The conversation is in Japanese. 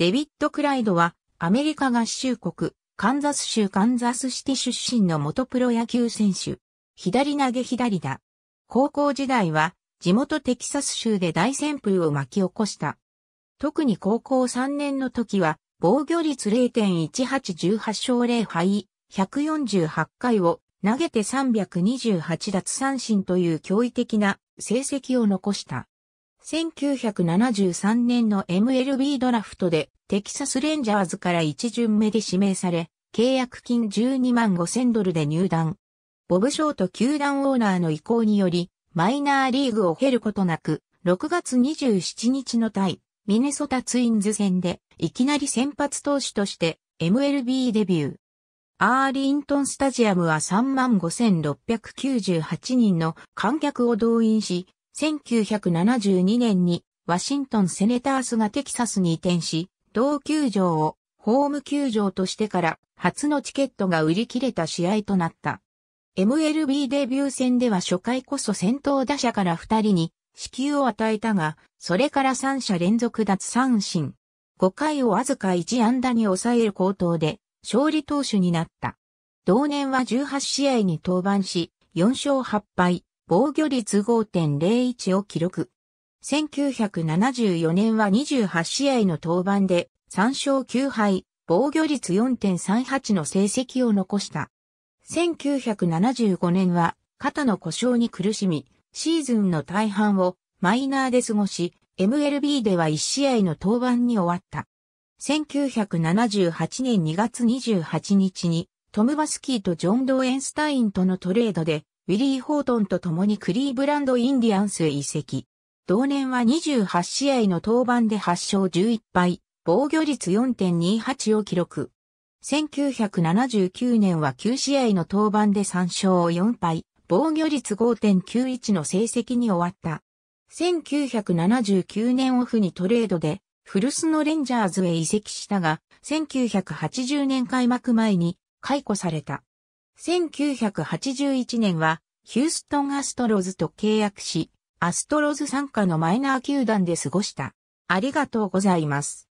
デビッド・クライドは、アメリカ合衆国、カンザス州カンザスシティ出身の元プロ野球選手。左投げ左だ。高校時代は、地元テキサス州で大旋風を巻き起こした。特に高校3年の時は、防御率0.1818勝0敗、148回を投げて328奪三振という驚異的な成績を残した。1973年の MLB ドラフトでテキサスレンジャーズから一巡目で指名され、契約金12万5千ドルで入団。ボブ・ショート球団オーナーの意向により、マイナーリーグを経ることなく、6月27日の対、ミネソタツインズ戦で、いきなり先発投手として、MLB デビュー。アーリントンスタジアムは35,698人の観客を動員し、1972年にワシントンセネタースがテキサスに移転し、同球場をホーム球場としてから初のチケットが売り切れた試合となった。MLB デビュー戦では初回こそ先頭打者から2人に支給を与えたが、それから3者連続奪三振。5回をわずか1安打に抑える高頭で勝利投手になった。同年は18試合に登板し、4勝8敗、防御率5.01を記録。1974年は28試合の登板で3勝9敗、防御率4.38の成績を残した。1975年は肩の故障に苦しみ、シーズンの大半をマイナーで過ごし、MLB では1試合の登板に終わった。1978年2月28日にトム・バスキーとジョン・ドーエンスタインとのトレードでウィリー・ホートンと共にクリーブランド・インディアンスへ移籍。同年は28試合の登板で8勝11敗、防御率4.28を記録。1979年は9試合の登板で3勝4敗、防御率5.91の成績に終わった。1979年オフにトレードで、古巣のレンジャーズへ移籍したが、1980年開幕前に解雇された。1981年はヒューストンアストロズと契約し、アストロズ参加のマイナー球団で過ごした。ありがとうございます。